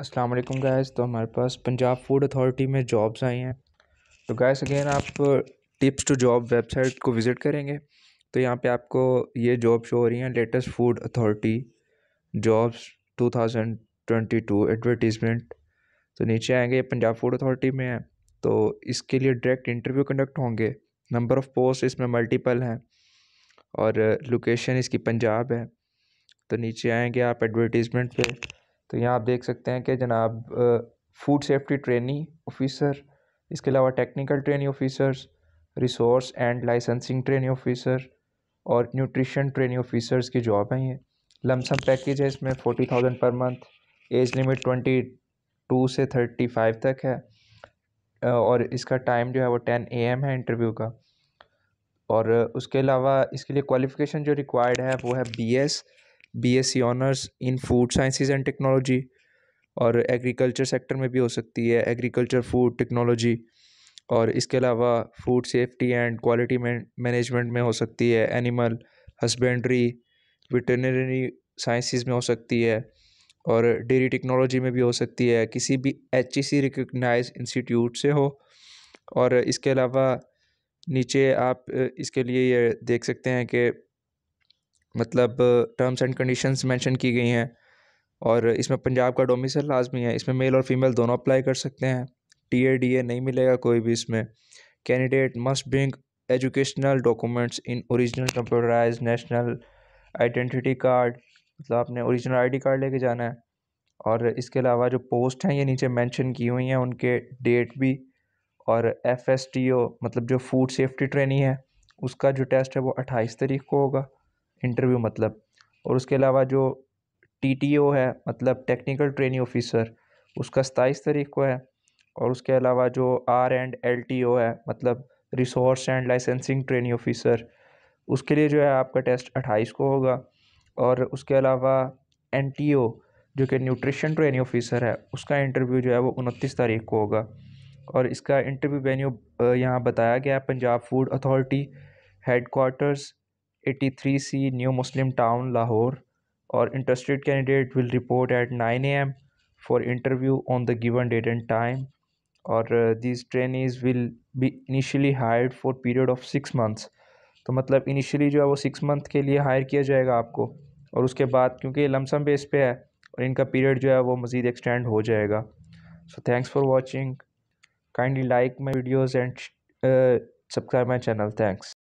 अस्सलाम वालेकुम गाइस तो हमारे पास पंजाब फूड अथॉरिटी में जॉब्स आई हैं तो गाइस अगेन आप टिप्स टू जॉब वेबसाइट को विज़िट करेंगे तो यहाँ पे आपको ये जॉब शो हो रही हैं latest food authority jobs 2022 advertisement तो नीचे आएंगे पंजाब फूड अथॉरिटी में है तो इसके लिए डायरेक्ट इंटरव्यू कंडक्ट होंगे नंबर ऑफ़ पोस्ट इसमें मल्टीपल हैं और लोकेशन इसकी पंजाब है तो नीचे आएंगे आप एडवर्टीज़मेंट पर तो यहाँ आप देख सकते हैं कि जनाब फूड सेफ्टी ट्रेनिंग ऑफिसर इसके अलावा technical training officers resource and licensing training officer और न्यूट्रिशन ट्रेनिंग ऑफिसर्स की जॉब हैं ये लमसम पैकेज है इसमें forty thousand per month age limit twenty two से थर्टी फाइव तक है और इसका टाइम जो है वो टेन ए एम है इंटरव्यू का और उसके अलावा इसके लिए क्वालिफ़िकेशन जो रिक्वायर्ड है वो है B S BSc honours in food sciences and technology और एग्रीकल्चर सेक्टर में भी हो सकती है एग्रीकल्चर फूड टेक्नोलॉजी और इसके अलावा food safety and quality management में हो सकती है एनिमल हस्बेंड्री वेटरनरी साइंसिस में हो सकती है और डेयरी टेक्नोलॉजी में भी हो सकती है किसी भी H E C recognize institute से हो और इसके अलावा नीचे आप इसके लिए ये देख सकते हैं कि मतलब टर्म्स एंड कंडीशंस मेंशन की गई हैं और इसमें पंजाब का डोमिसल लाजमी है इसमें मेल और फीमेल दोनों अप्लाई कर सकते हैं टी ए डी ए नहीं मिलेगा कोई भी इसमें candidate must bring educational documents in original computerize national identity card मतलब आपने ओरिजिनल आईडी कार्ड लेके जाना है और इसके अलावा जो पोस्ट हैं ये नीचे मेंशन की हुई हैं उनके डेट भी और एफ एस टी ओ मतलब जो फूड सेफ्टी ट्रेनिंग है उसका जो टेस्ट है वो अट्ठाईस तारीख को होगा इंटरव्यू मतलब और उसके अलावा जो टी है मतलब टेक्निकल ट्रेनिंग ऑफिसर उसका सताईस तारीख को है और उसके अलावा जो आर एंड एल है मतलब resource and licensing training officer उसके लिए जो है आपका टेस्ट अट्ठाईस को होगा और उसके अलावा एन जो कि न्यूट्रिशन ट्रेनिंग ऑफिसर है उसका इंटरव्यू जो है वो उनतीस तारीख को होगा और इसका इंटरव्यू वेन्यू यहाँ बताया गया है Punjab food authority head eighty three C New Muslim Town Lahore और interested candidate will report at nine A M for interview on the given date and time और this trainees will be initially hire for period of six months तो मतलब initially जो है वो six month के लिए higher किया जाएगा आपको और उसके बाद क्योंकि ये लमसम बेस पे है और इनका पीरियड जो है वो मज़ीद एक्सटेंड हो जाएगा so thanks for watching kindly like my videos and subscribe my channel thanks